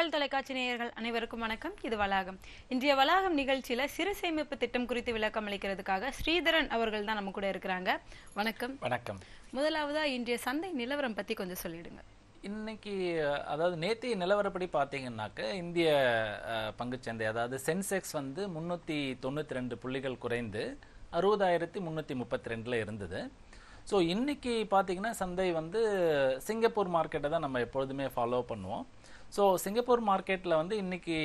மக்கள் தொலைக்காட்சி நேயர்கள் அனைவருக்கும் வணக்கம் இது வளாகம் இன்றைய வளாகம் நிகழ்ச்சியில சிறு சேமிப்பு திட்டம் குறித்து விளக்கம் அளிக்கிறதுக்காக ஸ்ரீதரன் அவர்கள் தான் நம்ம கூட இருக்கிறாங்க வணக்கம் வணக்கம் முதலாவதா இன்றைய சந்தை நிலவரம் பத்தி கொஞ்சம் சொல்லிடுங்க இன்னைக்கு அதாவது நேற்றைய நிலவரப்படி பார்த்தீங்கன்னாக்க இந்திய பங்குச்சந்தை அதாவது சென்செக்ஸ் வந்து முந்நூற்றி தொண்ணூற்றி ரெண்டு புள்ளிகள் குறைந்து அறுபதாயிரத்தி முந்நூற்றி முப்பத்தி ரெண்டில் இருந்தது ஸோ இன்றைக்கி பார்த்தீங்கன்னா சந்தை வந்து சிங்கப்பூர் மார்க்கெட்டை தான் நம்ம எப்பொழுதுமே ஃபாலோ பண்ணுவோம் ஸோ சிங்கப்பூர் மார்க்கெட்டில் வந்து இன்றைக்கி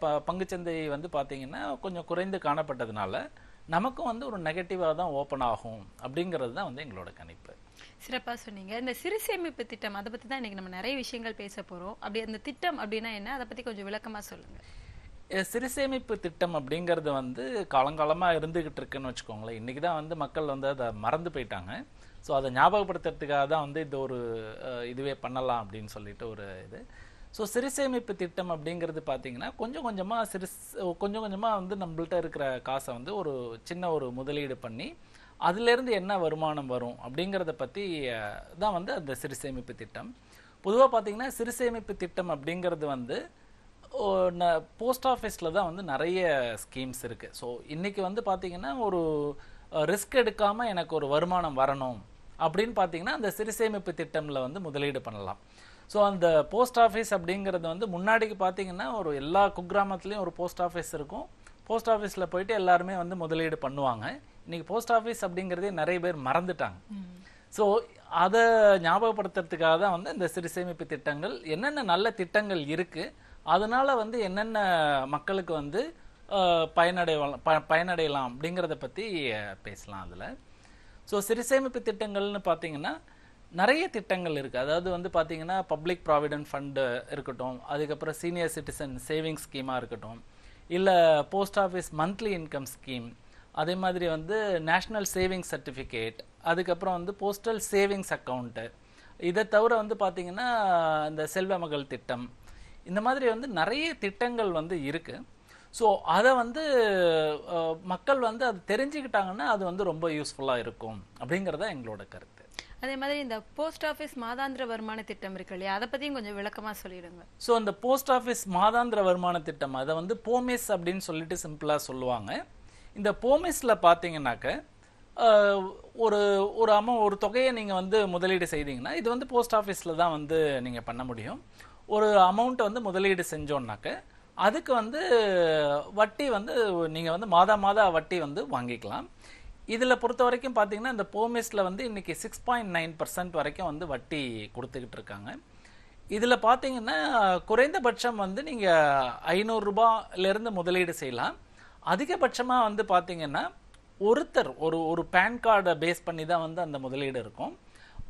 ப பங்குச்சந்தை வந்து பார்த்திங்கன்னா கொஞ்சம் குறைந்து காணப்பட்டதுனால நமக்கும் வந்து ஒரு நெகட்டிவாக தான் ஓப்பன் ஆகும் அப்படிங்கிறது தான் வந்து எங்களோட கணிப்பு சிறப்பாக சொன்னீங்க இந்த சிறு சேமிப்பு திட்டம் அதை பற்றி தான் இன்றைக்கி நம்ம நிறைய விஷயங்கள் பேச போகிறோம் அப்படி அந்த திட்டம் அப்படின்னா என்ன அதை பற்றி கொஞ்சம் விளக்கமாக சொல்லுங்கள் சிறுசேமிப்பு திட்டம் அப்படிங்கிறது வந்து காலங்காலமாக இருந்துகிட்டு இருக்குன்னு வச்சுக்கோங்களேன் இன்றைக்கி தான் வந்து மக்கள் வந்து அதை மறந்து போயிட்டாங்க ஸோ அதை ஞாபகப்படுத்துறதுக்காக தான் வந்து இது ஒரு இதுவே பண்ணலாம் அப்படின்னு சொல்லிட்டு ஒரு இது ஸோ சிறு சேமிப்பு திட்டம் அப்படிங்கிறது பார்த்தீங்கன்னா கொஞ்சம் கொஞ்சமாக சிறு கொஞ்சம் கொஞ்சமாக வந்து நம்மள்கிட்ட இருக்கிற காசை வந்து ஒரு சின்ன ஒரு முதலீடு பண்ணி அதுலேருந்து என்ன வருமானம் வரும் அப்படிங்கிறத பற்றி தான் வந்து அந்த சிறு சேமிப்பு திட்டம் பொதுவாக பார்த்திங்கன்னா சிறு சேமிப்பு திட்டம் அப்படிங்கிறது வந்து போஸ்ட் ஆஃபீஸில் தான் வந்து நிறைய ஸ்கீம்ஸ் இருக்குது ஸோ இன்றைக்கி வந்து பார்த்திங்கன்னா ஒரு ரிஸ்க் எடுக்காமல் எனக்கு ஒரு வருமானம் வரணும் அப்படின்னு பார்த்தீங்கன்னா அந்த சிறு சேமிப்பு திட்டமில் வந்து முதலீடு பண்ணலாம் ஸோ அந்த போஸ்ட் ஆஃபீஸ் அப்படிங்கிறது வந்து முன்னாடிக்கு பார்த்தீங்கன்னா ஒரு எல்லா குக்கிராமத்துலேயும் ஒரு போஸ்ட் ஆஃபீஸ் இருக்கும் போஸ்ட் ஆஃபீஸில் போயிட்டு எல்லாருமே வந்து முதலீடு பண்ணுவாங்க இன்றைக்கி போஸ்ட் ஆஃபீஸ் அப்படிங்கிறதே நிறைய பேர் மறந்துட்டாங்க ஸோ அதை ஞாபகப்படுத்துறதுக்காக தான் வந்து இந்த சிறு சேமிப்பு திட்டங்கள் என்னென்ன நல்ல திட்டங்கள் இருக்குது அதனால் வந்து என்னென்ன மக்களுக்கு வந்து பயனடை ப பயனடையலாம் அப்படிங்கிறத பற்றி பேசலாம் அதில் ஸோ சிறு சேமிப்பு திட்டங்கள்னு பார்த்தீங்கன்னா நிறைய திட்டங்கள் இருக்குது அதாவது வந்து பார்த்தீங்கன்னா பப்ளிக் ப்ராவிடென்ட் ஃபண்டு இருக்கட்டும் அதுக்கப்புறம் சீனியர் சிட்டிசன் சேவிங்ஸ் ஸ்கீமாக இருக்கட்டும் இல்லை post office monthly income scheme அதே மாதிரி வந்து நேஷ்னல் சேவிங்ஸ் சர்டிஃபிகேட் அதுக்கப்புறம் வந்து போஸ்டல் சேவிங்ஸ் அக்கௌண்ட்டு இதை தவிர வந்து பார்த்திங்கன்னா இந்த செல்வ மகள் திட்டம் இந்த மாதிரி வந்து நிறைய திட்டங்கள் வந்து இருக்குது ஸோ அதை வந்து மக்கள் வந்து அது தெரிஞ்சுக்கிட்டாங்கன்னா அது வந்து ரொம்ப யூஸ்ஃபுல்லாக இருக்கும் அப்படிங்கிறத எங்களோட கருத்து அதே மாதிரி இந்த போஸ்ட் ஆஃபீஸ் மாதாந்திர வருமான திட்டம் இருக்கு இல்லையா அதை பத்தியும் கொஞ்சம் விளக்கமா சொல்லிடுங்க ஸோ அந்த போஸ்ட் ஆஃபீஸ் மாதாந்திர வருமான திட்டம் அதை வந்து போமேஸ் அப்படின்னு சொல்லிட்டு சிம்பிளா சொல்லுவாங்க இந்த போமேஸ்ல பாத்தீங்கன்னாக்க ஒரு ஒரு அம்மா ஒரு தொகையை நீங்கள் வந்து முதலீடு செய்தீங்கன்னா இது வந்து போஸ்ட் ஆஃபீஸில் தான் வந்து நீங்கள் பண்ண முடியும் ஒரு அமௌண்ட்டை வந்து முதலீடு செஞ்சோன்னாக்க அதுக்கு வந்து வட்டி வந்து நீங்கள் வந்து மாதா மாதம் வட்டி வந்து வாங்கிக்கலாம் இதில் பொறுத்த வரைக்கும் பார்த்தீங்கன்னா இந்த போமேஸில் வந்து இன்றைக்கி சிக்ஸ் பாயிண்ட் நைன் பர்சன்ட் வரைக்கும் வந்து வட்டி கொடுத்துக்கிட்டு இருக்காங்க இதில் பார்த்தீங்கன்னா குறைந்தபட்சம் வந்து நீங்கள் ஐநூறுரூபாலேருந்து முதலீடு செய்யலாம் அதிகபட்சமாக வந்து பார்த்தீங்கன்னா ஒருத்தர் ஒரு ஒரு பேன் கார்டை பேஸ் பண்ணி தான் வந்து அந்த முதலீடு இருக்கும்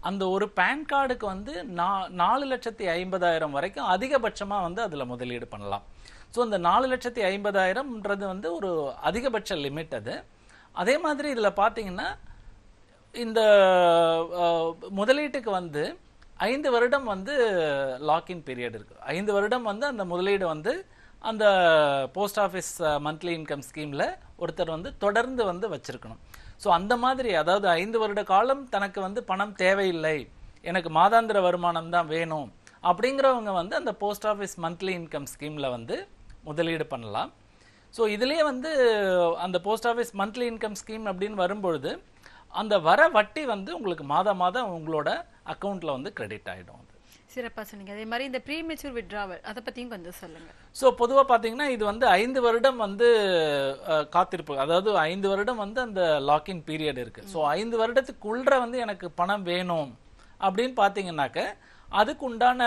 அந்த ஒரு பேன் கார்டுக்கு வந்து நா நாலு லட்சத்தி ஐம்பதாயிரம் வரைக்கும் அதிகபட்சமாக வந்து அதில் முதலீடு பண்ணலாம் ஸோ அந்த நாலு லட்சத்தி ஐம்பதாயிரம்ன்றது வந்து ஒரு அதிகபட்ச லிமிட் அது அதே மாதிரி இதில் பார்த்தீங்கன்னா இந்த முதலீட்டுக்கு வந்து ஐந்து வருடம் வந்து லாக்இன் பீரியட் இருக்குது ஐந்து வருடம் வந்து அந்த முதலீடு வந்து அந்த போஸ்ட் ஆஃபீஸ் மந்த்லி இன்கம் ஸ்கீமில் ஒருத்தர் வந்து தொடர்ந்து வந்து வச்சுருக்கணும் ஸோ அந்த மாதிரி அதாவது ஐந்து வருட காலம் தனக்கு வந்து பணம் தேவையில்லை எனக்கு மாதாந்திர வருமானம் தான் வேணும் அப்படிங்கிறவங்க வந்து அந்த போஸ்ட் ஆஃபீஸ் மந்த்லி இன்கம் ஸ்கீமில் வந்து முதலீடு பண்ணலாம் ஸோ இதுலேயே வந்து அந்த post office monthly income scheme அப்படின்னு வரும்பொழுது அந்த வர வட்டி வந்து உங்களுக்கு மாதம் மாதம் உங்களோட அக்கௌண்ட்டில் வந்து கிரெடிட் ஆகிடும் சிறப்பாக சொன்னீங்க அதே மாதிரி இந்த ப்ரீமெச்சூர் விட்ராவல் அதை பற்றியும் கொஞ்சம் சொல்லுங்கள் ஸோ பொதுவாக பார்த்தீங்கன்னா இது வந்து ஐந்து வருடம் வந்து காத்திருப்பு அதாவது ஐந்து வருடம் வந்து அந்த லாக்இன் பீரியட் இருக்குது ஸோ ஐந்து வருடத்துக்குள்ள வந்து எனக்கு பணம் வேணும் அப்படின்னு பார்த்தீங்கன்னாக்க அதுக்கு உண்டான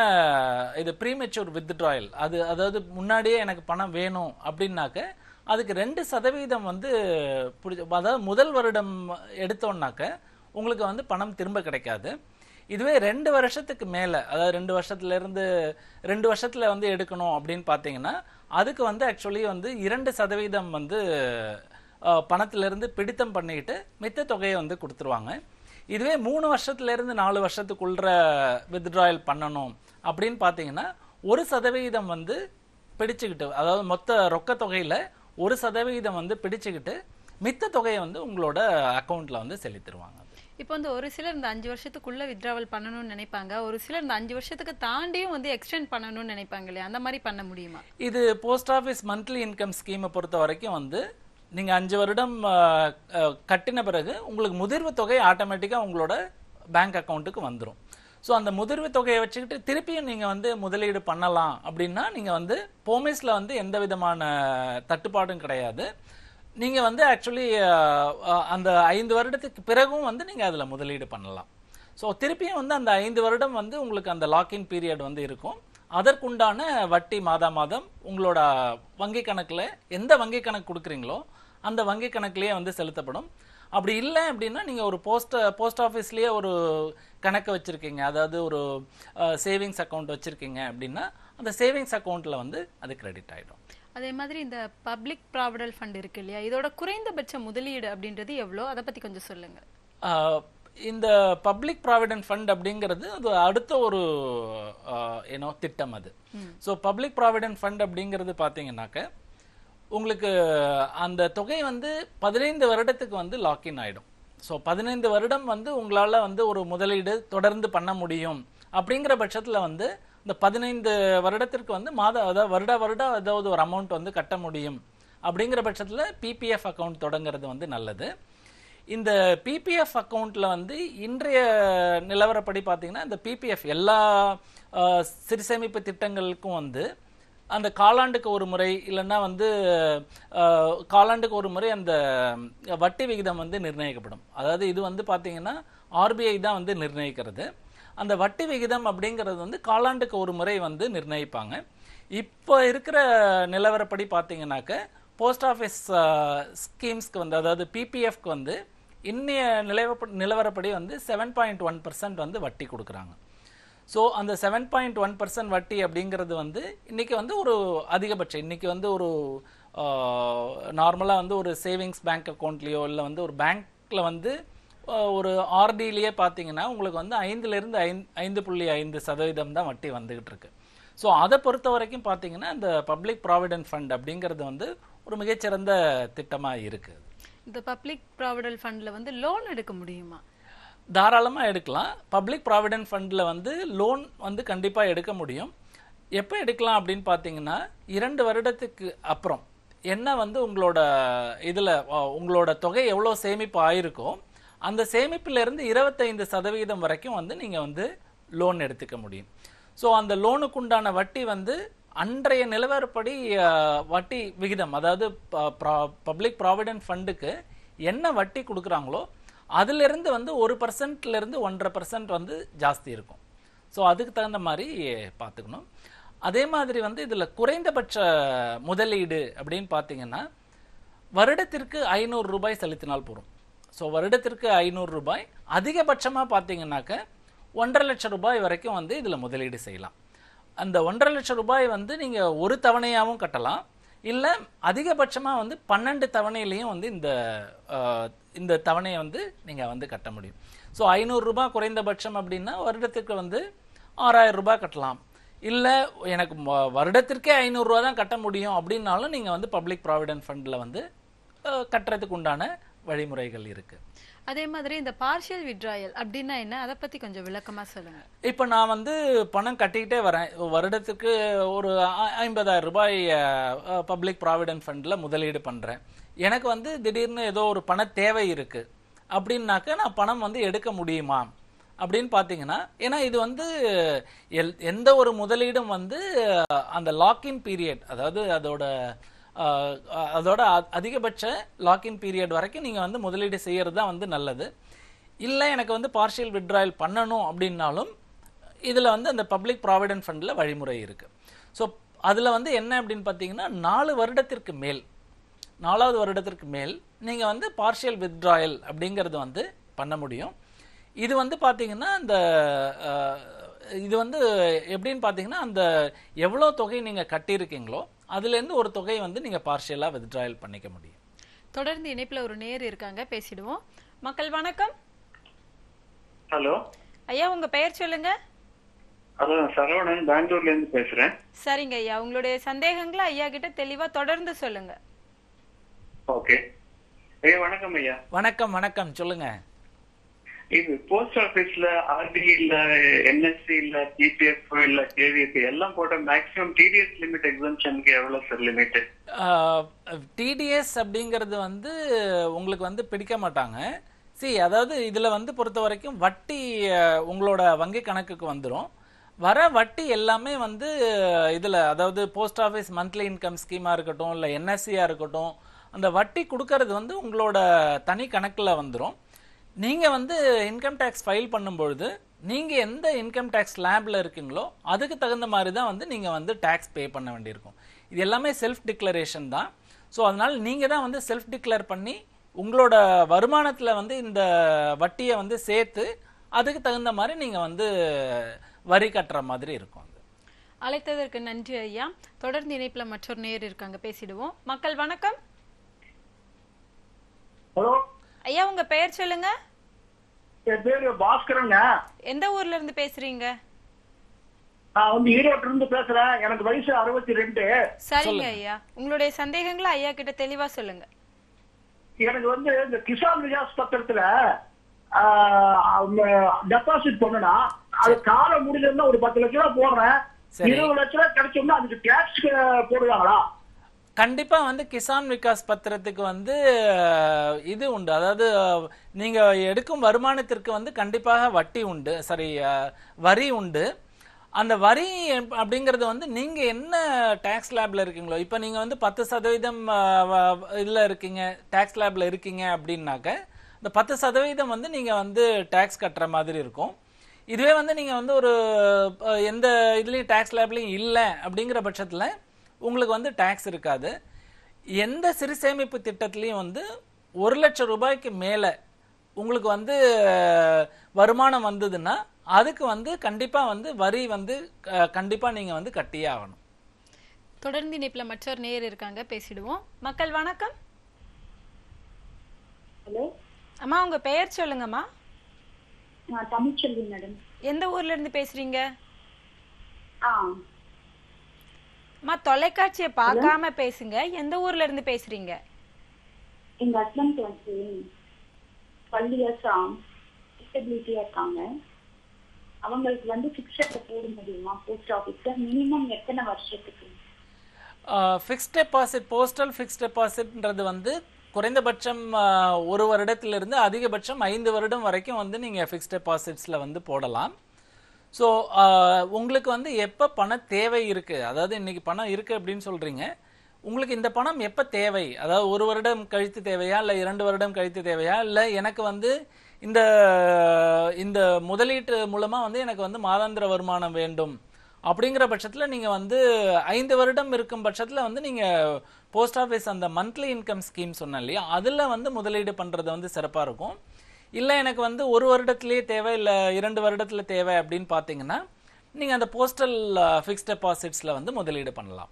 இது ப்ரீமெச்சூர் வித்ட்ராயல் அது அதாவது முன்னாடியே எனக்கு பணம் வேணும் அப்படின்னாக்க அதுக்கு ரெண்டு சதவீதம் வந்து பிடிச்ச அதாவது முதல் வருடம் எடுத்தோன்னாக்க உங்களுக்கு வந்து பணம் திரும்ப கிடைக்காது இதுவே ரெண்டு வருஷத்துக்கு மேலே அதாவது ரெண்டு வருஷத்துலேருந்து ரெண்டு வருஷத்தில் வந்து எடுக்கணும் அப்படின்னு பார்த்தீங்கன்னா அதுக்கு வந்து ஆக்சுவலி வந்து இரண்டு சதவீதம் வந்து பணத்திலேருந்து பிடித்தம் பண்ணிக்கிட்டு மித்த தொகையை வந்து கொடுத்துருவாங்க இதுவே மூணு வருஷத்துலேருந்து நாலு வருஷத்துக்குள்ள வித்ட்ராயல் பண்ணணும் அப்படின்னு பார்த்தீங்கன்னா ஒரு சதவீதம் வந்து பிடிச்சுக்கிட்டு அதாவது மொத்த ரொக்க தொகையில் ஒரு சதவிகிதம் வந்து பிடிச்சுக்கிட்டு மித்த தொகையை வந்து உங்களோட அக்கௌண்ட்டில் வந்து செலுத்திடுவாங்க இப்போ வந்து ஒரு சிலர் இந்த அஞ்சு வருஷத்துக்குள்ள வித்ராவல் பண்ணணும்னு நினைப்பாங்க ஒரு சிலர் இந்த அஞ்சு வருஷத்துக்கு தாண்டியும் வந்து எக்ஸ்டெண்ட் பண்ணணும்னு நினைப்பாங்க இல்லையா அந்த மாதிரி பண்ண முடியுமா இது போஸ்ட் ஆஃபீஸ் மந்த்லி இன்கம் ஸ்கீமை பொறுத்த வரைக்கும் வந்து நீங்கள் அஞ்சு வருடம் கட்டின பிறகு உங்களுக்கு முதிர்வு தொகை ஆட்டோமேட்டிக்காக உங்களோட பேங்க் அக்கௌண்ட்டுக்கு வந்துடும் ஸோ அந்த முதிர்வு தொகையை வச்சுக்கிட்டு திருப்பியும் நீங்கள் வந்து முதலீடு பண்ணலாம் அப்படின்னா நீங்கள் வந்து போமேஸில் வந்து எந்த விதமான தட்டுப்பாடும் கிடையாது நீங்கள் வந்து ஆக்சுவலி அந்த ஐந்து வருடத்துக்கு பிறகும் வந்து நீங்கள் அதில் முதலீடு பண்ணலாம் ஸோ திருப்பியும் வந்து அந்த ஐந்து வருடம் வந்து உங்களுக்கு அந்த லாக்இன் பீரியட் வந்து இருக்கும் அதற்குண்டான வட்டி மாதா மாதம் உங்களோட வங்கி கணக்கில் எந்த வங்கி கணக்கு கொடுக்குறீங்களோ அந்த வங்கி கணக்குலேயே வந்து செலுத்தப்படும் அப்படி இல்லை அப்படின்னா நீங்கள் ஒரு போஸ்ட் போஸ்ட் ஆஃபீஸ்லேயே ஒரு கணக்கு வச்சுருக்கீங்க அதாவது ஒரு சேவிங்ஸ் அக்கௌண்ட் வச்சுருக்கீங்க அப்படின்னா அந்த சேவிங்ஸ் அக்கௌண்ட்டில் வந்து அது கிரெடிட் ஆகிடும் அதே மாதிரி இந்த பப்ளிக் ப்ராவிடல் ஃபண்ட் இருக்கு இல்லையா இதோட குறைந்தபட்ச முதலீடு அப்படின்றது எவ்வளோ அதை பற்றி கொஞ்சம் சொல்லுங்கள் இந்த பப்ளிக் ப்ராவிடன்ட் ஃபண்ட் அப்படிங்கிறது அது அடுத்த ஒரு ஏன்னோ திட்டம் அது ஸோ பப்ளிக் ப்ராவிடன்ட் ஃபண்ட் அப்படிங்கிறது பார்த்தீங்கன்னாக்க உங்களுக்கு அந்த தொகை வந்து பதினைந்து வருடத்துக்கு வந்து லாக்இன் ஆகிடும் ஸோ பதினைந்து வருடம் வந்து உங்களால் வந்து ஒரு முதலீடு தொடர்ந்து பண்ண முடியும் அப்படிங்கிற பட்சத்தில் வந்து இந்த பதினைந்து வருடத்திற்கு வந்து மாத அதாவது வருட வருடம் ஏதாவது ஒரு அமௌண்ட் வந்து கட்ட முடியும் அப்படிங்கிற பட்சத்தில் பிபிஎஃப் அக்கௌண்ட் தொடங்கிறது வந்து நல்லது இந்த பிபிஎஃப் அக்கௌண்ட்டில் வந்து இன்றைய நிலவரப்படி பார்த்திங்கன்னா இந்த பிபிஎஃப் எல்லா சேமிப்பு திட்டங்களுக்கும் வந்து அந்த காலாண்டுக்கு ஒரு முறை இல்லைன்னா வந்து காலாண்டுக்கு ஒரு முறை அந்த வட்டி விகிதம் வந்து நிர்ணயிக்கப்படும் அதாவது இது வந்து பார்த்தீங்கன்னா ஆர்பிஐ தான் வந்து நிர்ணயிக்கிறது அந்த வட்டி விகிதம் அப்படிங்கிறது வந்து காலாண்டுக்கு ஒரு முறை வந்து நிர்ணயிப்பாங்க இப்போ இருக்கிற நிலவரப்படி பார்த்தீங்கன்னாக்க போஸ்ட் ஆஃபீஸ் ஸ்கீம்ஸ்க்கு வந்து அதாவது பிபிஎஃப்க்கு வந்து இன்னைய நிலவரப்படி வந்து செவன் பாயிண்ட் ஒன் பர்சன்ட் வந்து வட்டி கொடுக்குறாங்க ஸோ அந்த செவன் பாயிண்ட் ஒன் பர்சன்ட் வட்டி அப்படிங்கிறது வந்து இன்றைக்கி வந்து ஒரு அதிகபட்சம் இன்றைக்கி வந்து ஒரு நார்மலாக வந்து ஒரு சேவிங்ஸ் பேங்க் அக்கௌண்ட்லேயோ இல்லை வந்து ஒரு பேங்க்கில் வந்து ஒரு ஆர்டிலேயே பார்த்தீங்கன்னா உங்களுக்கு வந்து ஐந்துலேருந்து ஐந்து ஐந்து புள்ளி ஐந்து சதவீதம் தான் வட்டி வந்துக்கிட்டு இருக்கு ஸோ அதை பொறுத்த வரைக்கும் பார்த்தீங்கன்னா இந்த பப்ளிக் ப்ராவிடென்ட் ஃபண்ட் அப்படிங்கிறது வந்து ஒரு மிகச்சிறந்த திட்டமாக இருக்குது இந்த பப்ளிக் ப்ராவிடென்ட் ஃபண்டில் வந்து லோன் எடுக்க முடியுமா தாராளமாக எடுக்கலாம் பப்ளிக் ப்ராவிடென்ட் ஃபண்டில் வந்து லோன் வந்து கண்டிப்பாக எடுக்க முடியும் எப்போ எடுக்கலாம் அப்படின்னு பார்த்தீங்கன்னா இரண்டு வருடத்துக்கு அப்புறம் என்ன வந்து உங்களோட இதில் உங்களோட தொகை எவ்வளோ சேமிப்பு ஆயிருக்கோ அந்த சேமிப்பிலிருந்து இருபத்தைந்து சதவீதம் வரைக்கும் வந்து நீங்கள் வந்து லோன் எடுத்துக்க முடியும் ஸோ அந்த லோனுக்கு உண்டான வட்டி வந்து அன்றைய நிலவரப்படி வட்டி விகிதம் அதாவது பப்ளிக் ப்ராவிடென்ட் ஃபண்டுக்கு என்ன வட்டி கொடுக்குறாங்களோ அதுலேருந்து வந்து ஒரு பர்சன்ட்லேருந்து ஒன்றரை பர்சன்ட் வந்து ஜாஸ்தி இருக்கும் ஸோ அதுக்கு தகுந்த மாதிரி பார்த்துக்கணும் அதே மாதிரி வந்து இதில் குறைந்தபட்ச முதலீடு அப்படின்னு பார்த்தீங்கன்னா வருடத்திற்கு ஐநூறு ரூபாய் செலுத்தினால் போகும் ஸோ வருடத்திற்கு ஐநூறு ரூபாய் அதிகபட்சமாக பார்த்தீங்கன்னாக்க ஒன்றரை லட்சம் ரூபாய் வரைக்கும் வந்து இதில் முதலீடு செய்யலாம் அந்த ஒன்றரை லட்சம் ரூபாய் வந்து நீங்கள் ஒரு தவணையாகவும் கட்டலாம் இல்லை அதிகபட்சமாக வந்து பன்னெண்டு தவணையிலையும் வந்து இந்த இந்த தவணையை வந்து நீங்கள் வந்து கட்ட முடியும் ஸோ ஐநூறுரூபா குறைந்தபட்சம் அப்படின்னா வருடத்துக்கு வந்து ஆறாயிரம் ரூபாய் கட்டலாம் இல்லை எனக்கு வருடத்திற்கே ஐநூறுரூவா தான் கட்ட முடியும் அப்படின்னாலும் நீங்கள் வந்து பப்ளிக் ப்ராவிடென்ட் ஃபண்டில் வந்து கட்டுறதுக்கு உண்டான வழிமுறைகள் இருக்குது அதே மாதிரி இந்த பார்ஷியல் விட்ராயல் அப்படின்னா என்ன அதை பத்தி கொஞ்சம் விளக்கமா சொல்லுங்க இப்போ நான் வந்து பணம் கட்டிக்கிட்டே வரேன் வருடத்துக்கு ஒரு ஐம்பதாயிரம் ரூபாய் பப்ளிக் ப்ராவிடென்ட் ஃபண்டில் முதலீடு பண்ணுறேன் எனக்கு வந்து திடீர்னு ஏதோ ஒரு பண தேவை இருக்குது அப்படின்னாக்க நான் பணம் வந்து எடுக்க முடியுமா அப்படின்னு பார்த்தீங்கன்னா ஏன்னா இது வந்து எல் எந்த ஒரு முதலீடும் வந்து அந்த லாக்இன் பீரியட் அதாவது அதோட அதோட அதிகபட்ச லாக்இன் பீரியட் வரைக்கும் நீங்கள் வந்து முதலீடு செய்கிறது தான் வந்து நல்லது இல்லை எனக்கு வந்து பார்ஷியல் விட்ராயல் பண்ணணும் அப்படின்னாலும் இதில் வந்து அந்த பப்ளிக் ப்ராவிடென்ட் ஃபண்டில் வழிமுறை இருக்குது ஸோ அதில் வந்து என்ன அப்படின்னு பார்த்தீங்கன்னா நாலு வருடத்திற்கு மேல் நாலாவது வருடத்திற்கு மேல் நீங்கள் வந்து பார்ஷியல் வித்ட்ராயல் அப்படிங்கிறது வந்து பண்ண முடியும் இது வந்து பார்த்தீங்கன்னா இந்த இது வந்து எப்படின்னு பார்த்தீங்கன்னா அந்த எவ்வளோ தொகை நீங்கள் கட்டியிருக்கீங்களோ அதுலேருந்து ஒரு தொகையை வந்து நீங்கள் பார்ஷியலாக வித்ட்ராயல் பண்ணிக்க முடியும் தொடர்ந்து இணைப்பில் ஒரு நேர் இருக்காங்க பேசிடுவோம் மக்கள் வணக்கம் ஹலோ ஐயா உங்க பெயர் சொல்லுங்க சரவணன் பெங்களூர்ல இருந்து பேசுறேன் சரிங்க ஐயா உங்களுடைய சந்தேகங்களை ஐயா கிட்ட தெளிவா தொடர்ந்து சொல்லுங்க ஓகே ஐயா வணக்கம் ஐயா வணக்கம் வணக்கம் சொல்லுங்க இது போஸ்ட் ஆபீஸ்ல ஆர்டி இல்ல என்எஸ்சி இல்ல ஜிபிஎஃப் இல்ல கேவிஎஃப் எல்லாம் போட்ட மேக்ஸிமம் டிடிஎஸ் லிமிட் எக்ஸம்ஷனுக்கு எவ்வளவு சார் லிமிட் டிடிஎஸ் அப்படிங்கிறது வந்து உங்களுக்கு வந்து பிடிக்க மாட்டாங்க சி அதாவது இதுல வந்து பொறுத்த வரைக்கும் வட்டி உங்களோட வங்கி கணக்குக்கு வந்துடும் வர வட்டி எல்லாமே வந்து இதில் அதாவது போஸ்ட் ஆஃபீஸ் மந்த்லி இன்கம் ஸ்கீமாக இருக்கட்டும் இல்லை என்எஸ்சியாக இருக்கட்டும் அந்த வட்டி கொடுக்கறது வந்து உங்களோட தனி கணக்கில் வந்துடும் நீங்கள் வந்து இன்கம் டேக்ஸ் ஃபைல் பண்ணும்பொழுது நீங்கள் எந்த இன்கம் டேக்ஸ் லேபில் இருக்கீங்களோ அதுக்கு தகுந்த மாதிரி தான் வந்து நீங்கள் வந்து டேக்ஸ் பே பண்ண வேண்டியிருக்கும் இது எல்லாமே செல்ஃப் டிக்ளரேஷன் தான் ஸோ அதனால் நீங்கள் தான் வந்து செல்ஃப் டிக்ளேர் பண்ணி உங்களோட வருமானத்தில் வந்து இந்த வட்டியை வந்து சேர்த்து அதுக்கு தகுந்த மாதிரி நீங்கள் வந்து வரி கட்டுற மாதிரி இருக்கும் அழைத்ததற்கு நன்றி ஐயா தொடர்ந்து இணைப்பில் மற்றொரு நேர் இருக்காங்க பேசிடுவோம் மக்கள் வணக்கம் ஹலோ ஐயா உங்க பெயர் சொல்லுங்க என் பேரு பாஸ்கரங்க எந்த ஊர்ல இருந்து பேசுறீங்க நான் வந்து ஈரோட்ல இருந்து பேசுறேன் எனக்கு வயசு அறுபத்தி ரெண்டு சரிங்க ஐயா உங்களுடைய சந்தேகங்களை ஐயா கிட்ட தெளிவா சொல்லுங்க எனக்கு வந்து இந்த கிசான் விகாஸ் பத்திரத்துல டெபாசிட் பண்ணனா அது காலம் முடிஞ்சதுன்னா ஒரு பத்து லட்சம் ரூபா போடுறேன் இருபது லட்சம் ரூபாய் கிடைச்சோம்னா அதுக்கு டேக்ஸ் போடுவாங்களா கண்டிப்பாக வந்து கிசான் விகாஸ் பத்திரத்துக்கு வந்து இது உண்டு அதாவது நீங்கள் எடுக்கும் வருமானத்திற்கு வந்து கண்டிப்பாக வட்டி உண்டு சாரி வரி உண்டு அந்த வரி அப்படிங்கிறது வந்து நீங்கள் என்ன டேக்ஸ் லேப்ல இருக்கீங்களோ இப்போ நீங்கள் வந்து பத்து சதவீதம் இதில் இருக்கீங்க டேக்ஸ் லேப்ல இருக்கீங்க அப்படின்னாக்க இந்த பத்து சதவீதம் வந்து நீங்கள் வந்து டேக்ஸ் கட்டுற மாதிரி இருக்கும் இதுவே வந்து நீங்கள் வந்து ஒரு எந்த இதுலேயும் டேக்ஸ் லேப்லேயும் இல்லை அப்படிங்கிற பட்சத்தில் உங்களுக்கு வந்து டேக்ஸ் இருக்காது எந்த சிறு சேமிப்பு திட்டத்துலேயும் வந்து ஒரு லட்சம் ரூபாய்க்கு மேலே உங்களுக்கு வந்து வருமானம் வந்ததுன்னா அதுக்கு வந்து கண்டிப்பாக வந்து வரி வந்து கண்டிப்பாக நீங்கள் வந்து கட்டியே ஆகணும் தொடர்ந்து இணைப்பில் மற்றொரு நேர் இருக்காங்க பேசிடுவோம் மக்கள் வணக்கம் ஹலோ அம்மா உங்க பெயர் சொல்லுங்கம்மா தமிழ்ச்செல்வி மேடம் எந்த ஊர்ல இருந்து பேசுறீங்க ஆ அம்மா தொலைக்காட்சிய பார்க்காம பேசுங்க எந்த ஊர்ல இருந்து பேசுறீங்க எங்க ஹஸ்பண்ட் வந்து டுவெல் இயர்ஸ் டிசபிலிட்டியா இருக்காங்க அவங்களுக்கு வந்து ஃபிக்ஸட் போட முடியுமா போஸ்ட் ஆஃபீஸ்ல மினிமம் எத்தனை வருஷத்துக்கு ஃபிக்ஸ்ட் டெபாசிட் போஸ்டல் ஃபிக்ஸ்ட் டெபாசிட்ன்றது வந்து குறைந்தபட்சம் ஒரு வருடத்திலிருந்து அதிகபட்சம் ஐந்து வருடம் வரைக்கும் வந்து நீங்கள் ஃபிக்ஸ்ட் டெபாசிட்ஸில் வந்து போடலாம் ஸோ uh, உங்களுக்கு வந்து எப்போ பண தேவை இருக்குது அதாவது இன்னைக்கு பணம் இருக்குது அப்படின்னு சொல்கிறீங்க உங்களுக்கு இந்த பணம் எப்போ தேவை அதாவது ஒரு வருடம் கழித்து தேவையா இல்லை இரண்டு வருடம் கழித்து தேவையா இல்லை எனக்கு வந்து இந்த இந்த முதலீட்டு மூலமாக வந்து எனக்கு வந்து மாதாந்திர வருமானம் வேண்டும் அப்படிங்கிற பட்சத்தில் நீங்கள் வந்து ஐந்து வருடம் இருக்கும் பட்சத்தில் வந்து நீங்கள் போஸ்ட் ஆஃபீஸ் அந்த மந்த்லி இன்கம் ஸ்கீம் சொன்னேன் இல்லையா அதில் வந்து முதலீடு பண்ணுறது வந்து சிறப்பாக இருக்கும் இல்லை எனக்கு வந்து ஒரு வருடத்துலேயே தேவை இல்லை இரண்டு வருடத்தில் தேவை அப்படின்னு பார்த்தீங்கன்னா நீங்கள் அந்த போஸ்டல் ஃபிக்ஸ்ட் டெபாசிட்ஸில் வந்து முதலீடு பண்ணலாம்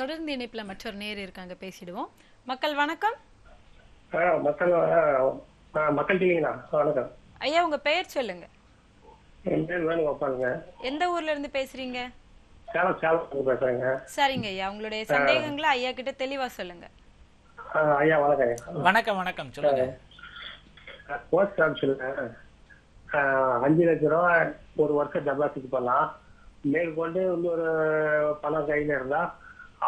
தொடர்ந்து இணைப்பில் மற்றொரு நேர் இருக்காங்க பேசிடுவோம் மக்கள் வணக்கம் மக்கள் மக்கள் வணக்கம் ஐயா உங்க பெயர் சொல்லுங்க எந்த ஊர்ல இருந்து பேசுறீங்க சரிங்க ஐயா உங்களுடைய சந்தேகங்களை ஐயா கிட்ட தெளிவா சொல்லுங்க வணக்கம் வணக்கம் சொல்லுங்க போஸ்ட் ஆப்ஷன்ல அஞ்சு லட்ச ரூபா ஒரு வருஷம் டெபாசிட் பண்ணலாம் மேற்கொண்டு வந்து ஒரு பணம் கையில இருந்தா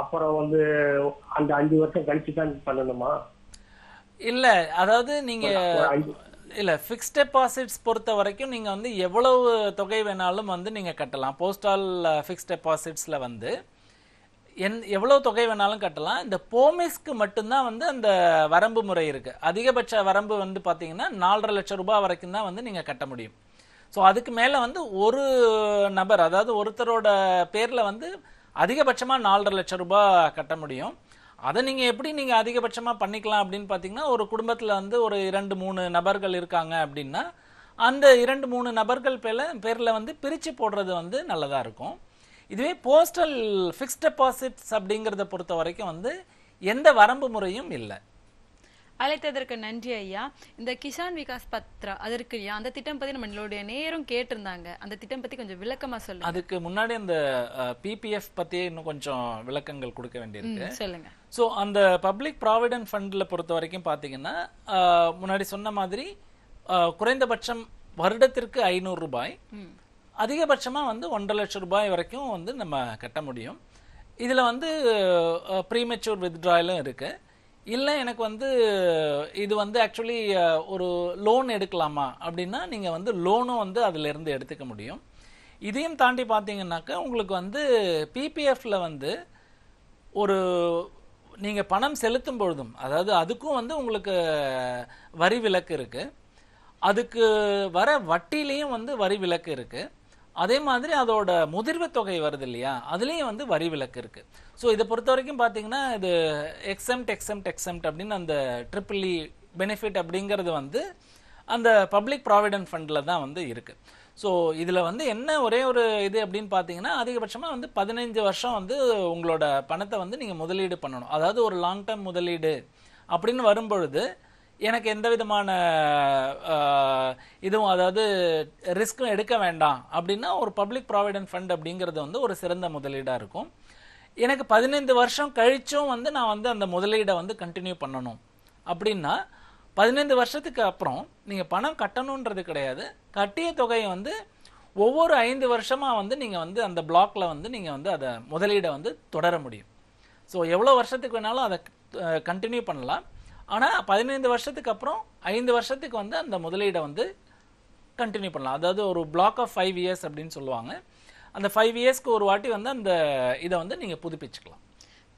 அப்புறம் வந்து அந்த அஞ்சு வருஷம் கழிச்சு தான் பண்ணணுமா இல்ல அதாவது நீங்க இல்ல பிக்ஸ் டெபாசிட்ஸ் பொறுத்த வரைக்கும் நீங்க வந்து எவ்வளவு தொகை வேணாலும் வந்து நீங்க கட்டலாம் போஸ்டால் பிக்ஸ் டெபாசிட்ஸ்ல வந்து என் எவ்வளோ தொகை வேணாலும் கட்டலாம் இந்த போமிஸ்க்கு மட்டும்தான் வந்து அந்த வரம்பு முறை இருக்குது அதிகபட்ச வரம்பு வந்து பாத்தீங்கன்னா நாலரை லட்சம் ரூபாய் வரைக்கும் தான் வந்து நீங்கள் கட்ட முடியும் ஸோ அதுக்கு மேலே வந்து ஒரு நபர் அதாவது ஒருத்தரோட பேரில் வந்து அதிகபட்சமாக நாலரை லட்சம் ரூபாய் கட்ட முடியும் அதை நீங்கள் எப்படி நீங்கள் அதிகபட்சமாக பண்ணிக்கலாம் அப்படின்னு பார்த்தீங்கன்னா ஒரு குடும்பத்தில் வந்து ஒரு இரண்டு மூணு நபர்கள் இருக்காங்க அப்படின்னா அந்த இரண்டு மூணு நபர்கள் பேர்ல பேரில் வந்து பிரித்து போடுறது வந்து நல்லதாக இருக்கும் இதுவே போஸ்டல் ஃபிக்ஸ்ட் டெபாசிட்ஸ் அப்படிங்கிறத பொறுத்த வரைக்கும் வந்து எந்த வரம்பு முறையும் இல்லை அழைத்ததற்கு நன்றி ஐயா இந்த கிசான் விகாஸ் பத்ரா அதற்கு ஐயா அந்த திட்டம் பத்தி நம்மளுடைய நேரம் கேட்டிருந்தாங்க அந்த திட்டம் பத்தி கொஞ்சம் விளக்கமா சொல்லுங்க அதுக்கு முன்னாடி அந்த பிபிஎஃப் பத்தி இன்னும் கொஞ்சம் விளக்கங்கள் கொடுக்க வேண்டியிருக்கு சொல்லுங்க ஸோ அந்த பப்ளிக் ப்ராவிடென்ட் ஃபண்ட்ல பொறுத்த வரைக்கும் பாத்தீங்கன்னா முன்னாடி சொன்ன மாதிரி குறைந்தபட்சம் வருடத்திற்கு ஐநூறு ரூபாய் அதிகபட்சமாக வந்து ஒன்றரை லட்சம் ரூபாய் வரைக்கும் வந்து நம்ம கட்ட முடியும் இதில் வந்து ப்ரீமெச்சூர் வித்ட்ராயிலும் இருக்குது இல்லை எனக்கு வந்து இது வந்து ஆக்சுவலி ஒரு லோன் எடுக்கலாமா அப்படின்னா நீங்கள் வந்து லோனும் வந்து அதிலிருந்து எடுத்துக்க முடியும் இதையும் தாண்டி பார்த்தீங்கன்னாக்கா உங்களுக்கு வந்து பிபிஎஃப்பில் வந்து ஒரு நீங்கள் பணம் செலுத்தும் பொழுதும் அதாவது அதுக்கும் வந்து உங்களுக்கு வரி விலக்கு இருக்குது அதுக்கு வர வட்டிலையும் வந்து வரி விலக்கு இருக்குது அதே மாதிரி அதோட முதிர்வு தொகை வருது இல்லையா அதுலேயும் வந்து வரி விலக்கு இருக்குது ஸோ இதை பொறுத்த வரைக்கும் பார்த்தீங்கன்னா இது எக்ஸம் டெக்ஸம் டெக்ஸம் அப்படின்னு அந்த ட்ரிபிள்இ பெனிஃபிட் e அப்படிங்கிறது வந்து அந்த பப்ளிக் ப்ராவிடென்ட் ஃபண்டில் தான் வந்து இருக்குது ஸோ இதில் வந்து என்ன ஒரே ஒரு இது அப்படின்னு பார்த்தீங்கன்னா அதிகபட்சமாக வந்து பதினைஞ்சு வருஷம் வந்து உங்களோட பணத்தை வந்து நீங்கள் முதலீடு பண்ணணும் அதாவது ஒரு லாங் டேர்ம் முதலீடு அப்படின்னு வரும்பொழுது எனக்கு எந்த விதமான இதுவும் அதாவது ரிஸ்க்கும் எடுக்க வேண்டாம் அப்படின்னா ஒரு பப்ளிக் ப்ராவிடென்ட் ஃபண்ட் அப்படிங்கிறது வந்து ஒரு சிறந்த முதலீடாக இருக்கும் எனக்கு பதினைந்து வருஷம் கழிச்சும் வந்து நான் வந்து அந்த முதலீடை வந்து கண்டினியூ பண்ணணும் அப்படின்னா பதினைந்து வருஷத்துக்கு அப்புறம் நீங்கள் பணம் கட்டணுன்றது கிடையாது கட்டிய தொகையை வந்து ஒவ்வொரு ஐந்து வருஷமாக வந்து நீங்கள் வந்து அந்த பிளாக்ல வந்து நீங்கள் வந்து அதை முதலீடை வந்து தொடர முடியும் ஸோ எவ்வளோ வருஷத்துக்கு வேணாலும் அதை கண்டினியூ பண்ணலாம் ஆனால் பதினைந்து வருஷத்துக்கு அப்புறம் ஐந்து வருஷத்துக்கு வந்து அந்த முதலீடை வந்து கண்டினியூ பண்ணலாம் அதாவது ஒரு பிளாக் ஆஃப் ஃபைவ் இயர்ஸ் அப்படின்னு சொல்லுவாங்க அந்த ஃபைவ் இயர்ஸ்க்கு ஒரு வாட்டி வந்து அந்த இதை வந்து நீங்கள் புதுப்பிச்சுக்கலாம்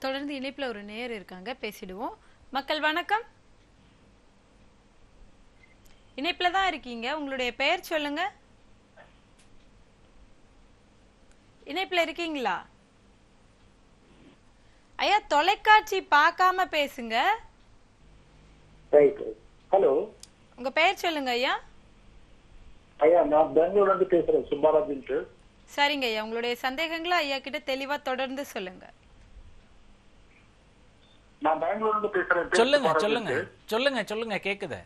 தொடர்ந்து இணைப்பில் ஒரு நேர் இருக்காங்க பேசிடுவோம் மக்கள் வணக்கம் இணைப்பில் தான் இருக்கீங்க உங்களுடைய பெயர் சொல்லுங்க இணைப்பில் இருக்கீங்களா ஐயா தொலைக்காட்சி பார்க்காம பேசுங்க ஹலோ உங்க பெயர் சொல்லுங்க ஐயா ஐயா நான் பெங்களூர்ல இருந்து பேசுறேன் சுப்பாராஜ் சரிங்க ஐயா உங்களுடைய சந்தேகங்களை ஐயா கிட்ட தெளிவா தொடர்ந்து சொல்லுங்க நான் பெங்களூர்ல இருந்து பேசுறேன் சொல்லுங்க சொல்லுங்க சொல்லுங்க சொல்லுங்க கேக்குது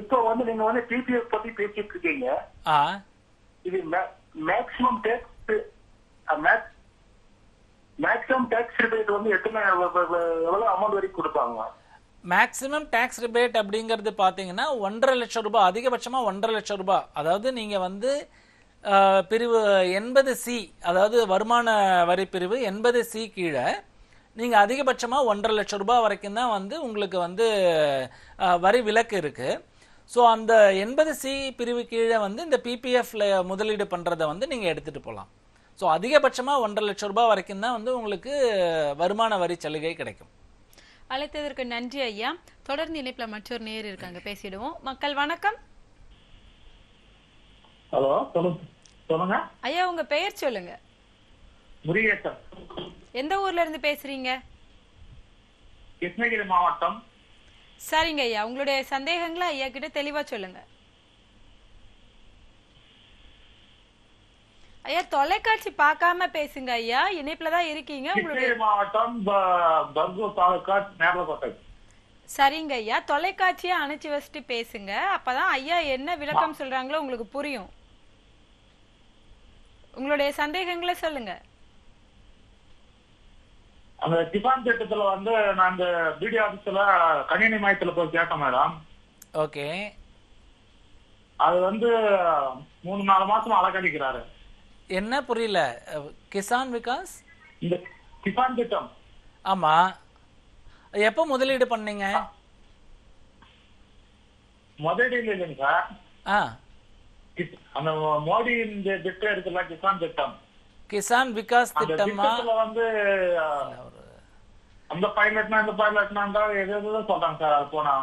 இப்போ வந்து நீங்க வந்து பிபிஎஃப் பத்தி பேசிட்டு இருக்கீங்க இது maximum tax maximum tax rate வந்து எத்தனை எவ்வளவு அமௌண்ட் வரைக்கும் கொடுப்பாங்க மேக்ஸிமம் டேக்ஸ் ரிபேட் அப்படிங்கிறது பார்த்தீங்கன்னா ஒன்றரை லட்சம் ரூபாய் அதிகபட்சமாக ஒன்றரை லட்சம் ரூபாய் அதாவது நீங்கள் வந்து பிரிவு எண்பது சி அதாவது வருமான வரி பிரிவு எண்பது சி கீழே நீங்கள் அதிகபட்சமாக ஒன்றரை லட்சம் ரூபாய் வரைக்கும் தான் வந்து உங்களுக்கு வந்து வரி விலக்கு இருக்குது ஸோ அந்த எண்பது சி பிரிவு கீழே வந்து இந்த பிபிஎஃப்ல முதலீடு பண்ணுறதை வந்து நீங்கள் எடுத்துகிட்டு போகலாம் ஸோ அதிகபட்சமாக ஒன்றரை லட்சம் ரூபாய் வரைக்கும் தான் வந்து உங்களுக்கு வருமான வரி சலுகை கிடைக்கும் அழைத்ததற்கு நன்றி ஐயா தொடர்ந்து இணைப்புல மற்றொரு நேர் இருக்காங்க பேசிடுவோம் மக்கள் வணக்கம் ஹலோ சொல்லுங்க ஐயா உங்க பெயர் சொல்லுங்க எந்த ஊர்ல இருந்து பேசுறீங்க கிருஷ்ணகிரி மாவட்டம் சரிங்க ஐயா உங்களுடைய சந்தேகங்களை ஐயா கிட்ட தெளிவா சொல்லுங்க ஐயா தொலைக்காட்சி பார்க்காம பேசுங்க ஐயா இணைப்புல தான் இருக்கீங்க உங்களுடைய மாவட்டம் பர்கோ தாலுகா நேரலக்கோட்டை சரிங்க ஐயா தொலைக்காட்சியை அணைச்சி வச்சுட்டு பேசுங்க அப்பதான் ஐயா என்ன விளக்கம் சொல்றாங்களோ உங்களுக்கு புரியும் உங்களுடைய சந்தேகங்களை சொல்லுங்க அந்த டிஃபான் திட்டத்துல வந்து நாங்க பிடி ஆபீஸ்ல கணினி மையத்துல போய் கேட்டோம் மேடம் ஓகே அது வந்து மூணு நாலு மாசம் அலக்கடிக்கிறாரு என்ன புரியல கிசான் விகாஸ் கிசான் திட்டம் ஆமா எப்ப முதலீடு பண்ணீங்க முதலீடு இல்லைங்க சார் ஆ அந்த மோடி இந்த திட்டம் இருக்குல்ல கிசான் திட்டம் கிசான் விகாஸ் திட்டமா வந்து அந்த பைலட்னா இந்த பைலட்னா ஏதோ சொல்றாங்க சார் அது போனா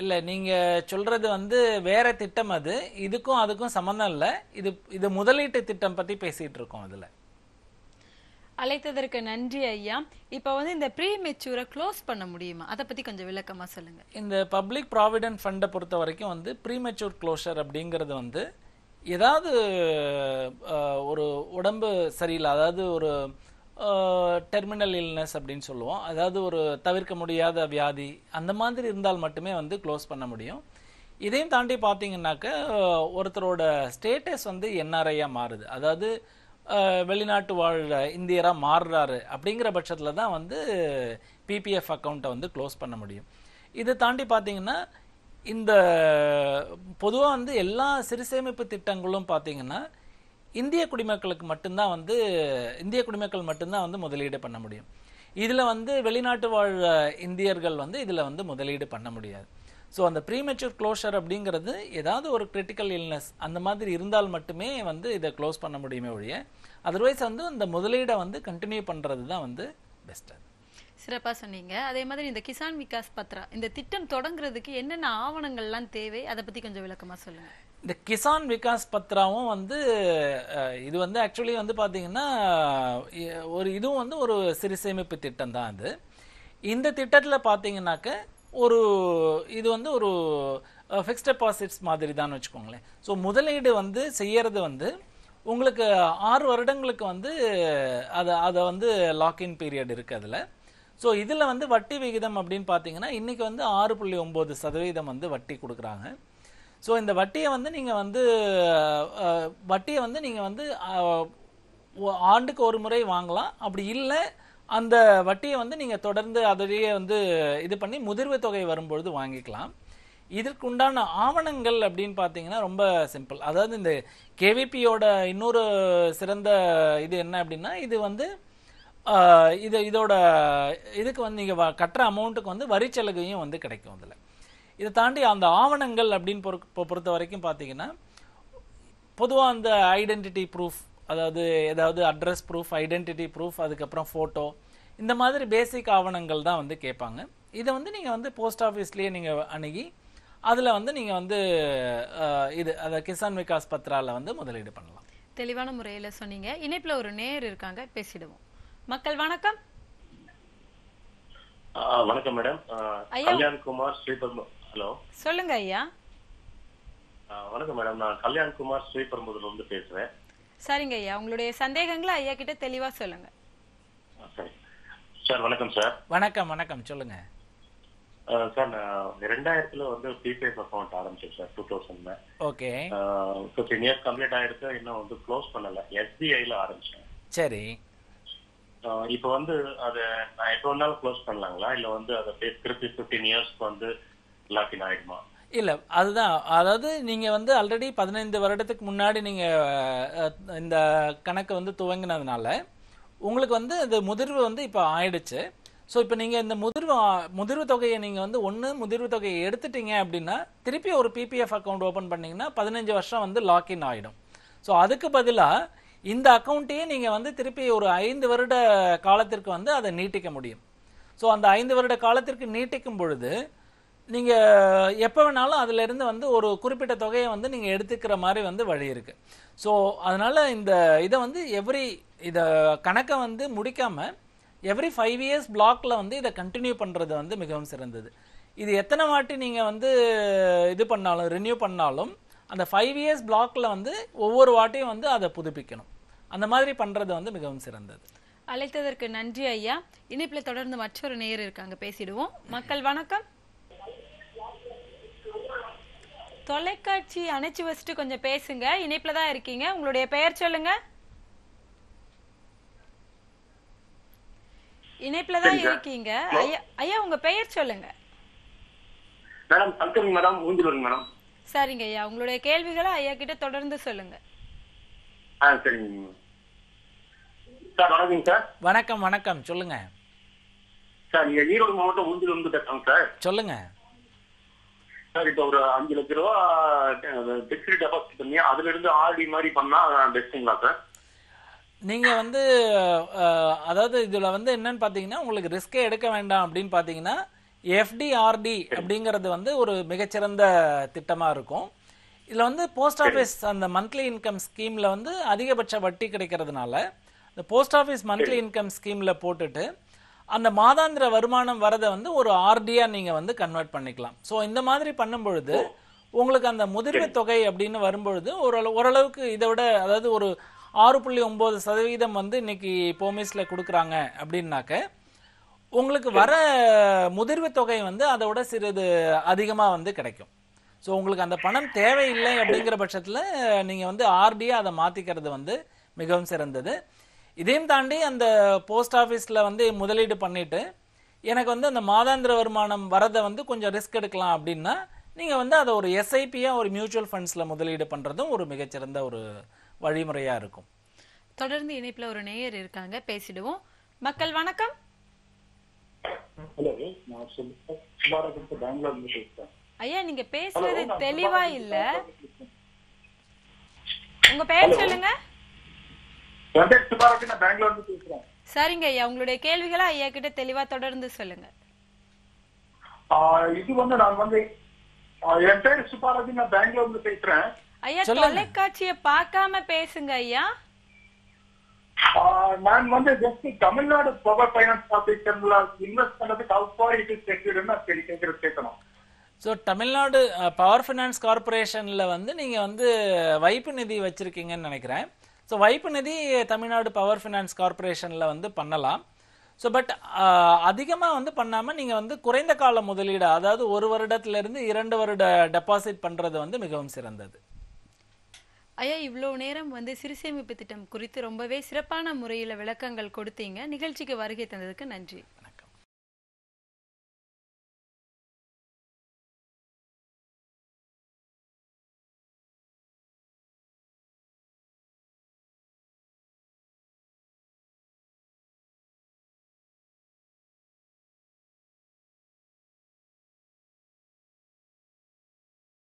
இல்லை நீங்கள் சொல்கிறது வந்து வேற திட்டம் அது இதுக்கும் அதுக்கும் சம்மந்தம் இல்லை இது இது முதலீட்டு திட்டம் பற்றி பேசிகிட்டு இருக்கோம் அதில் அழைத்ததற்கு நன்றி ஐயா இப்போ வந்து இந்த ப்ரீ மெச்சூரை க்ளோஸ் பண்ண முடியுமா அதை பற்றி கொஞ்சம் விளக்கமாக சொல்லுங்கள் இந்த பப்ளிக் ப்ராவிடென்ட் ஃபண்டை பொறுத்த வரைக்கும் வந்து ப்ரீ மெச்சூர் க்ளோஷர் அப்படிங்கிறது வந்து ஏதாவது ஒரு உடம்பு சரியில்லை அதாவது ஒரு டெர்மினல் இல்னஸ் அப்படின்னு சொல்லுவோம் அதாவது ஒரு தவிர்க்க முடியாத வியாதி அந்த மாதிரி இருந்தால் மட்டுமே வந்து க்ளோஸ் பண்ண முடியும் இதையும் தாண்டி பார்த்தீங்கன்னாக்க ஒருத்தரோட ஸ்டேட்டஸ் வந்து என்ஆர்ஐயாக மாறுது அதாவது வெளிநாட்டு வாழ் இந்தியராக மாறுறாரு அப்படிங்கிற பட்சத்தில் தான் வந்து பிபிஎஃப் அக்கௌண்ட்டை வந்து க்ளோஸ் பண்ண முடியும் இதை தாண்டி பார்த்தீங்கன்னா இந்த பொதுவாக வந்து எல்லா சிறுசேமிப்பு திட்டங்களும் பார்த்தீங்கன்னா இந்திய குடிமக்களுக்கு மட்டும்தான் வந்து இந்திய குடிமக்கள் மட்டும்தான் வந்து முதலீடு பண்ண முடியும் இதில் வந்து வெளிநாட்டு வாழ் இந்தியர்கள் வந்து இதில் வந்து முதலீடு பண்ண முடியாது ஸோ அந்த ப்ரீமெச்சூர் க்ளோஷர் அப்படிங்கிறது ஏதாவது ஒரு கிரிட்டிக்கல் இல்னஸ் அந்த மாதிரி இருந்தால் மட்டுமே வந்து இதை க்ளோஸ் பண்ண முடியுமே ஒழிய அதர்வைஸ் வந்து அந்த முதலீடை வந்து கண்டினியூ பண்ணுறது தான் வந்து பெஸ்ட்டு சிறப்பாக சொன்னீங்க அதே மாதிரி இந்த கிசான் விகாஸ் பத்ரா இந்த திட்டம் தொடங்குறதுக்கு என்னென்ன ஆவணங்கள்லாம் தேவை அதை பற்றி கொஞ்சம் விளக்கமாக சொல்லுங்கள் இந்த கிசான் விகாஸ் பத்ராவும் வந்து இது வந்து ஆக்சுவலி வந்து பார்த்தீங்கன்னா ஒரு இதுவும் வந்து ஒரு சிறு சேமிப்பு திட்டம் தான் அது இந்த திட்டத்தில் பார்த்தீங்கன்னாக்க ஒரு இது வந்து ஒரு ஃபிக்ஸ்ட் டெபாசிட்ஸ் மாதிரி தான் வச்சுக்கோங்களேன் ஸோ முதலீடு வந்து செய்யறது வந்து உங்களுக்கு ஆறு வருடங்களுக்கு வந்து அதை அதை வந்து லாக்இன் பீரியட் இருக்குது அதில் ஸோ இதில் வந்து வட்டி விகிதம் அப்படின்னு பார்த்தீங்கன்னா இன்றைக்கி வந்து ஆறு புள்ளி ஒம்பது சதவீதம் வந்து வட்டி கொடுக்குறாங்க ஸோ இந்த வட்டியை வந்து நீங்கள் வந்து வட்டியை வந்து நீங்கள் வந்து ஆண்டுக்கு ஒரு முறை வாங்கலாம் அப்படி இல்லை அந்த வட்டியை வந்து நீங்கள் தொடர்ந்து அதையே வந்து இது பண்ணி முதிர்வு தொகை வரும்பொழுது வாங்கிக்கலாம் இதற்குண்டான ஆவணங்கள் அப்படின்னு பார்த்தீங்கன்னா ரொம்ப சிம்பிள் அதாவது இந்த கேவிபியோட இன்னொரு சிறந்த இது என்ன அப்படின்னா இது வந்து இது இதோட இதுக்கு வந்து நீங்கள் கட்டுற அமௌண்ட்டுக்கு வந்து வரிச்சலுகையும் வந்து கிடைக்கும் அதில் இதை தாண்டி அந்த ஆவணங்கள் அப்படின்னு பொறுத்த வரைக்கும் பார்த்தீங்கன்னா பொதுவாக அந்த ஐடென்டிட்டி ப்ரூஃப் அதாவது ஏதாவது அட்ரஸ் ப்ரூஃப் ஐடென்டிட்டி ப்ரூஃப் அதுக்கப்புறம் ஃபோட்டோ இந்த மாதிரி பேசிக் ஆவணங்கள் தான் வந்து கேட்பாங்க இதை வந்து நீங்கள் வந்து போஸ்ட் ஆஃபீஸ்லேயே நீங்கள் அணுகி அதில் வந்து நீங்கள் வந்து இது அதை கிசான் விகாஸ் பத்திராவில் வந்து முதலீடு பண்ணலாம் தெளிவான முறையில் சொன்னீங்க இணைப்பில் ஒரு நேர் இருக்காங்க பேசிடுவோம் மக்கள் வணக்கம் வணக்கம் மேடம் கல்யாண்குமார் ஸ்ரீபெரும்பலூர் ஹலோ சொல்லுங்க ஐயா வணக்கம் மேடம் நான் கல்யாண் குமார் ஸ்ரீபெரும்புதூர்ல இருந்து பேசுறேன் சரிங்க ஐயா உங்களுடைய சந்தேகங்களை ஐயா கிட்ட தெளிவா சொல்லுங்க சார் வணக்கம் சார் வணக்கம் வணக்கம் சொல்லுங்க சார் நான் ரெண்டாயிரத்துல வந்து ப்ரீபேட் அக்கௌண்ட் ஆரம்பிச்சேன் சார் டூ தௌசண்ட்ல ஓகே ஃபிஃப்டீன் இயர்ஸ் கம்ப்ளீட் ஆயிருக்கு இன்னும் வந்து க்ளோஸ் பண்ணல எஸ்பிஐல ஆரம்பிச்சேன் சரி இப்போ வந்து அதை நான் எப்போ வேணாலும் க்ளோஸ் பண்ணலாங்களா இல்ல வந்து அதை திருப்பி ஃபிஃப்டீன் இயர்ஸ்க்கு வந்து லாக்கின் ஆயிடுமா இல்ல அதுதான் அதாவது நீங்க வந்து ஆல்ரெடி பதினைந்து வருடத்துக்கு முன்னாடி நீங்க இந்த கணக்கு வந்து துவங்கினதுனால உங்களுக்கு வந்து இந்த முதிர்வு வந்து இப்போ ஆயிடுச்சு ஸோ இப்போ நீங்கள் இந்த முதிர்வு முதிர்வு தொகையை நீங்கள் வந்து ஒன்று முதிர்வு தொகையை எடுத்துட்டீங்க அப்படின்னா திருப்பி ஒரு பிபிஎஃப் அக்கௌண்ட் ஓப்பன் பண்ணிங்கன்னா பதினஞ்சு வருஷம் வந்து லாக்இன் ஆகிடும் ஸோ அதுக்கு பதிலாக இந்த அக்கௌண்ட்டையே நீங்கள் வந்து திருப்பி ஒரு ஐந்து வருட காலத்திற்கு வந்து அதை நீட்டிக்க முடியும் ஸோ அந்த ஐந்து வருட காலத்திற்கு நீட்டிக்கும் பொழுது நீங்கள் எப்போ வேணாலும் அதிலிருந்து வந்து ஒரு குறிப்பிட்ட தொகையை வந்து நீங்கள் எடுத்துக்கிற மாதிரி வந்து வழி இருக்குது ஸோ அதனால் இந்த இதை வந்து எவ்ரி இதை கணக்கை வந்து முடிக்காமல் எவ்ரி ஃபைவ் இயர்ஸ் பிளாக்ல வந்து இதை கண்டினியூ பண்ணுறது வந்து மிகவும் சிறந்தது இது எத்தனை வாட்டி நீங்கள் வந்து இது பண்ணாலும் ரினியூ பண்ணாலும் அந்த ஃபைவ் இயர்ஸ் பிளாக்ல வந்து ஒவ்வொரு வாட்டியும் வந்து அதை புதுப்பிக்கணும் அந்த மாதிரி பண்ணுறது வந்து மிகவும் சிறந்தது அழைத்ததற்கு நன்றி ஐயா இணைப்பில் தொடர்ந்து மற்றொரு நேயர் இருக்காங்க பேசிடுவோம் மக்கள் வணக்கம் தொலைக்காட்சி அணைச்சு வச்சுட்டு கொஞ்சம் பேசுங்க இணைப்புல தான் இருக்கீங்க உங்களுடைய பெயர் சொல்லுங்க இணைப்புல தான் இருக்கீங்க ஐயா உங்க பெயர் சொல்லுங்க மேடம் பல்கவி மேடம் ஊஞ்சலூர் மேடம் சரிங்க ஐயா உங்களுடைய கேள்விகளை ஐயா கிட்ட தொடர்ந்து சொல்லுங்க ஆ சரிங்க சார் வணக்கம் சார் வணக்கம் வணக்கம் சொல்லுங்க சார் நீங்க ஈரோடு மாவட்டம் ஊஞ்சலூர் இருந்து பேசுறோம் சார் சொல்லுங்க சார் ஒரு அஞ்சு லட்ச ரூபா பிக்ஸ்டு டெபாசிட் பண்ணி அதுல இருந்து ஆர்டி மாதிரி பண்ணா பெஸ்ட்டுங்களா சார் நீங்க வந்து அதாவது இதுல வந்து என்னன்னு பாத்தீங்கன்னா உங்களுக்கு ரிஸ்கே எடுக்க வேண்டாம் அப்படின்னு பாத்தீங்கன்னா எஃப்டிஆர்டி அப்படிங்கிறது வந்து ஒரு மிகச்சிறந்த திட்டமா இருக்கும் இதுல வந்து போஸ்ட் ஆஃபீஸ் அந்த மந்த்லி இன்கம் ஸ்கீம்ல வந்து அதிகபட்ச வட்டி கிடைக்கிறதுனால இந்த போஸ்ட் ஆஃபீஸ் மந்த்லி இன்கம் ஸ்கீம்ல போட்டுட்டு அந்த மாதாந்திர வருமானம் வரதை வந்து ஒரு ஆர்டியா நீங்க வந்து கன்வெர்ட் பண்ணிக்கலாம் ஸோ இந்த மாதிரி பண்ணும்பொழுது உங்களுக்கு அந்த முதிர்வு தொகை அப்படின்னு வரும்பொழுது ஓரளவு ஓரளவுக்கு இதை விட அதாவது ஒரு ஆறு புள்ளி ஒன்பது சதவீதம் வந்து இன்னைக்கு போமீஸ்ல கொடுக்குறாங்க அப்படின்னாக்க உங்களுக்கு வர முதிர்வு தொகை வந்து அதை விட சிறிது அதிகமாக வந்து கிடைக்கும் ஸோ உங்களுக்கு அந்த பணம் தேவையில்லை அப்படிங்கிற பட்சத்தில் நீங்கள் வந்து ஆர்டியாக அதை மாற்றிக்கிறது வந்து மிகவும் சிறந்தது இதையும் தாண்டி அந்த போஸ்ட் ஆஃபீஸில் வந்து முதலீடு பண்ணிவிட்டு எனக்கு வந்து அந்த மாதாந்திர வருமானம் வரதை வந்து கொஞ்சம் ரிஸ்க் எடுக்கலாம் அப்படின்னா நீங்கள் வந்து அதை ஒரு எஸ்ஐபியாக ஒரு மியூச்சுவல் ஃபண்ட்ஸில் முதலீடு பண்ணுறதும் ஒரு மிகச்சிறந்த ஒரு வழிமுறையாக இருக்கும் தொடர்ந்து இணைப்பில் ஒரு நேயர் இருக்காங்க பேசிடுவோம் மக்கள் வணக்கம் ஐயா நீங்க பேசுறது தெளிவா இல்ல உங்க பேர் சொல்லுங்க சரிங்க ஐயா உங்களுடைய கேள்விகளை ஐயா கிட்ட தெளிவா தொடர்ந்து சொல்லுங்க இது வந்து நான் வந்து என் பேர் சுப்பாரதி நான் பெங்களூர்ல பேசுறேன் ஐயா தொலைக்காட்சியை பார்க்காம பேசுங்க ஐயா நான் வந்து ஜஸ்ட் தமிழ்நாடு பவர் பைனான்ஸ் கார்பரேஷன்ல இன்வெஸ்ட் பண்ணதுக்கு ஹவு ஃபார் இட் இஸ் கேட்கணும் ஸோ தமிழ்நாடு பவர் ஃபைனான்ஸ் கார்பரேஷனில் வந்து நீங்கள் வந்து வைப்பு நிதி வச்சிருக்கீங்கன்னு நினைக்கிறேன் ஸோ வைப்பு நிதி தமிழ்நாடு பவர் ஃபினான்ஸ் கார்பரேஷனில் வந்து பண்ணலாம் ஸோ பட் அதிகமாக வந்து பண்ணாமல் நீங்கள் வந்து குறைந்த கால முதலீடு அதாவது ஒரு வருடத்திலிருந்து இரண்டு வருட டெபாசிட் பண்ணுறது வந்து மிகவும் சிறந்தது ஐயா இவ்வளோ நேரம் வந்து சிறுசேமிப்பு திட்டம் குறித்து ரொம்பவே சிறப்பான முறையில் விளக்கங்கள் கொடுத்தீங்க நிகழ்ச்சிக்கு வருகை தந்ததுக்கு நன்றி